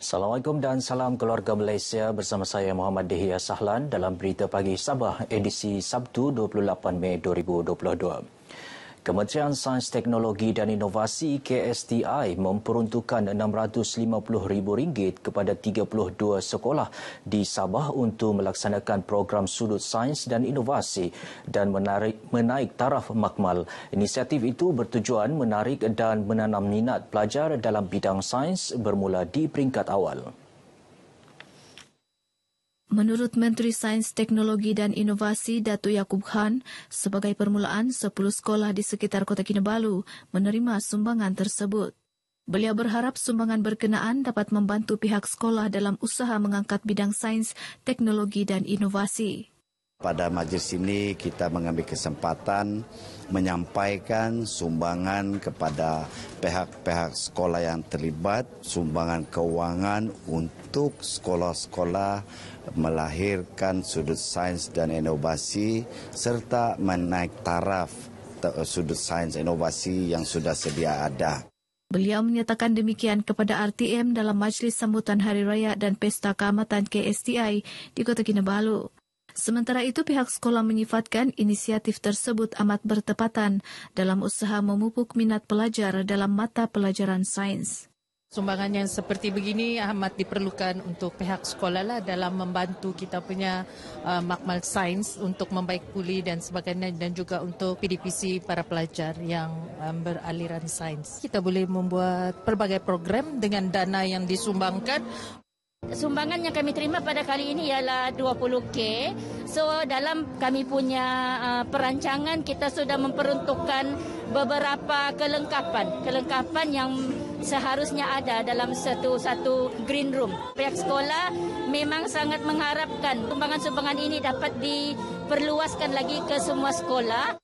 Assalamualaikum dan salam keluarga Malaysia bersama saya Muhammad Dehia Sahlan dalam berita pagi Sabah edisi Sabtu 28 Mei 2022. Kementerian Sains Teknologi dan Inovasi KSTI memperuntukkan RM650,000 kepada 32 sekolah di Sabah untuk melaksanakan program sudut sains dan inovasi dan menarik, menaik taraf makmal. Inisiatif itu bertujuan menarik dan menanam minat pelajar dalam bidang sains bermula di peringkat awal. Menurut Menteri Sains Teknologi dan Inovasi Datu Yakub Khan, sebagai permulaan 10 sekolah di sekitar Kota Kinabalu menerima sumbangan tersebut. Beliau berharap sumbangan berkenaan dapat membantu pihak sekolah dalam usaha mengangkat bidang sains, teknologi dan inovasi. Pada majlis ini kita mengambil kesempatan menyampaikan sumbangan kepada pihak-pihak sekolah yang terlibat, sumbangan kewangan untuk sekolah-sekolah melahirkan sudut sains dan inovasi serta menaik taraf eh, sudut sains inovasi yang sudah sedia ada. Beliau menyatakan demikian kepada RTM dalam majlis sambutan Hari Raya dan Pesta Keamatan KSTI di Kota Kinabalu. Sementara itu pihak sekolah menyifatkan inisiatif tersebut amat bertepatan dalam usaha memupuk minat pelajar dalam mata pelajaran sains. Sumbangan yang seperti begini amat diperlukan untuk pihak sekolah lah dalam membantu kita punya uh, makmal sains untuk membaik puli dan sebagainya dan juga untuk PDPC para pelajar yang um, beraliran sains. Kita boleh membuat pelbagai program dengan dana yang disumbangkan. Sumbangan yang kami terima pada kali ini ialah 20K. So dalam kami punya uh, perancangan kita sudah memperuntukkan beberapa kelengkapan, kelengkapan yang seharusnya ada dalam satu-satu green room. Pihak sekolah memang sangat mengharapkan sumbangan-sumbangan ini dapat diperluaskan lagi ke semua sekolah.